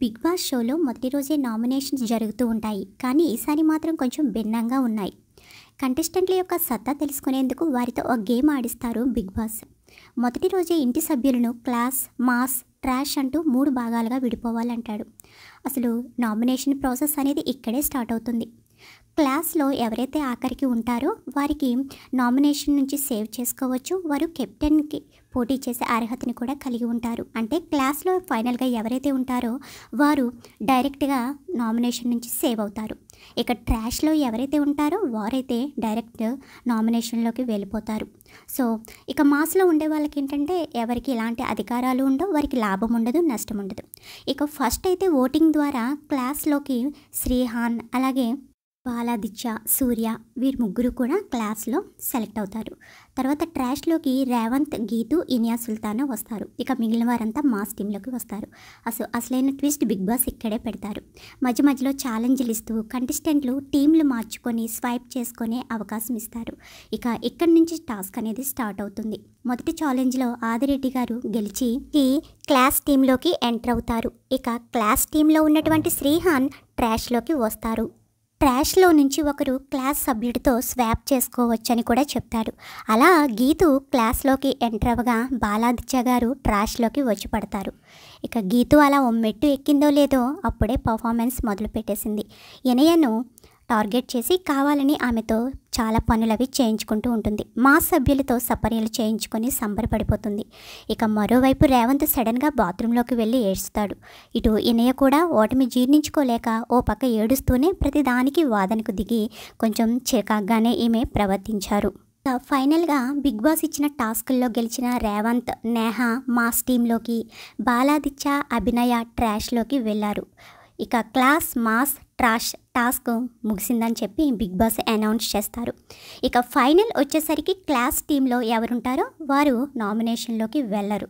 big boss షోలో మొదటి రోజే నామినేషన్స్ జరుగుతూ ఉంటాయి కానీ ఈసారి మాత్రం కొంచెం భిన్నంగా ఉన్నాయి కంటెస్టెంట్ల యొక్క సత్తా తెలుసుకునేందుకు వారితో ఒక గేమ్ ఆడిస్తారు బిగ్ బాస్ మొదటి రోజే ఇంటి సభ్యులను క్లాస్ మాస్ ట్రాష్ అంటూ మూడు భాగాలుగా విడిపోవాలంటాడు అసలు నామినేషన్ ప్రాసెస్ అనేది ఇక్కడే స్టార్ట్ అవుతుంది క్లాస్లో ఎవరైతే ఆఖరికి ఉంటారో వారికి నామినేషన్ నుంచి సేవ్ చేసుకోవచ్చు వారు కెప్టెన్కి పోటీ చేసే అర్హతని కూడా కలిగి ఉంటారు అంటే క్లాస్లో ఫైనల్గా ఎవరైతే ఉంటారో వారు డైరెక్ట్గా నామినేషన్ నుంచి సేవ్ అవుతారు ఇక ట్రాష్లో ఎవరైతే ఉంటారో వారైతే డైరెక్ట్ నామినేషన్లోకి వెళ్ళిపోతారు సో ఇక మాస్లో ఉండే వాళ్ళకి ఏంటంటే ఎవరికి ఎలాంటి అధికారాలు ఉండవు వారికి లాభం ఉండదు నష్టం ఉండదు ఇక ఫస్ట్ అయితే ఓటింగ్ ద్వారా క్లాస్లోకి శ్రీహాన్ అలాగే బాలాదిత్య సూర్య వీరు ముగ్గురు కూడా క్లాస్లో సెలెక్ట్ అవుతారు తర్వాత ట్రాష్లోకి రేవంత్ గీతు ఇనియా సుల్తానా వస్తారు ఇక మిగిలిన వారంతా మాస్ టీంలోకి వస్తారు అసలు అసలైన ట్విస్ట్ బిగ్ బాస్ ఇక్కడే పెడతారు మధ్య మధ్యలో ఛాలెంజ్లు ఇస్తూ కంటెస్టెంట్లు టీంలు మార్చుకొని స్వైప్ చేసుకునే అవకాశం ఇస్తారు ఇక ఇక్కడి నుంచి టాస్క్ అనేది స్టార్ట్ అవుతుంది మొదటి ఛాలెంజ్లో ఆదిరెడ్డి గారు గెలిచి ఈ క్లాస్ టీంలోకి ఎంటర్ అవుతారు ఇక క్లాస్ టీంలో ఉన్నటువంటి శ్రీహాన్ ట్రాష్లోకి వస్తారు ట్రాష్లో నుంచి ఒకరు క్లాస్ సభ్యుడితో స్వాప్ చేసుకోవచ్చని కూడా చెప్తాడు అలా గీతు క్లాస్లోకి ఎంటర్ అవ్వగా బాలాదిత్య గారు ట్రాష్లోకి వచ్చి పడతారు ఇక గీతు అలా మెట్టు ఎక్కిందో లేదో అప్పుడే పర్ఫార్మెన్స్ మొదలుపెట్టేసింది ఎనయను టార్గెట్ చేసి కావాలని ఆమెతో చాలా పనులవి చేయించుకుంటూ ఉంటుంది మా సభ్యులతో సపర్యలు చేయించుకొని సంబరపడిపోతుంది ఇక మరోవైపు రేవంత్ సడన్గా బాత్రూంలోకి వెళ్ళి ఏడుస్తాడు ఇటు ఇనయ్య కూడా ఓటమి జీర్ణించుకోలేక ఓ పక్క ఏడుస్తూనే ప్రతిదానికి వాదనకు దిగి కొంచెం చికాగ్గానే ఈమె ప్రవర్తించారు ఫైనల్గా బిగ్ బాస్ ఇచ్చిన టాస్కుల్లో గెలిచిన రేవంత్ నేహ మాస్ టీంలోకి బాలాదిత్య అభినయ ట్రాష్లోకి వెళ్ళారు ఇక క్లాస్ మాస్ ట్రాష్ టాస్క్ ముగిసిందని చెప్పి బిగ్ బాస్ అనౌన్స్ చేస్తారు ఇక ఫైనల్ వచ్చేసరికి క్లాస్ టీంలో ఎవరుంటారో వారు నామినేషన్లోకి వెళ్ళరు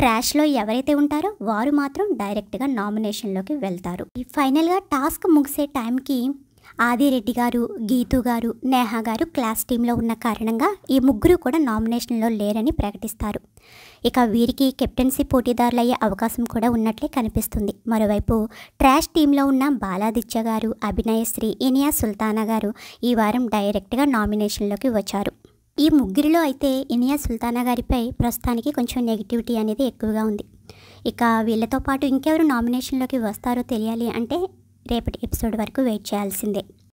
ట్రాష్లో ఎవరైతే ఉంటారో వారు మాత్రం డైరెక్ట్గా నామినేషన్లోకి వెళ్తారు ఈ ఫైనల్గా టాస్క్ ముగిసే టైంకి ఆదిరెడ్డి గారు గీతు గారు నేహా గారు క్లాస్ టీంలో ఉన్న కారణంగా ఈ ముగ్గురు కూడా నామినేషన్లో లేరని ప్రకటిస్తారు ఇక వీరికి కెప్టెన్సీ పోటీదారులు అయ్యే అవకాశం కూడా ఉన్నట్లే కనిపిస్తుంది మరోవైపు ట్రాష్ టీంలో ఉన్న బాలాదిత్య గారు అభినయశ్రీ ఇనియా సుల్తానా గారు ఈ వారం డైరెక్ట్గా నామినేషన్లోకి వచ్చారు ఈ ముగ్గురిలో అయితే ఇనియా సుల్తానా గారిపై ప్రస్తుతానికి కొంచెం నెగిటివిటీ అనేది ఎక్కువగా ఉంది ఇక వీళ్ళతో పాటు ఇంకెవరు నామినేషన్లోకి వస్తారో తెలియాలి అంటే రేపటి ఎపిసోడ్ వరకు వెయిట్ చేయాల్సిందే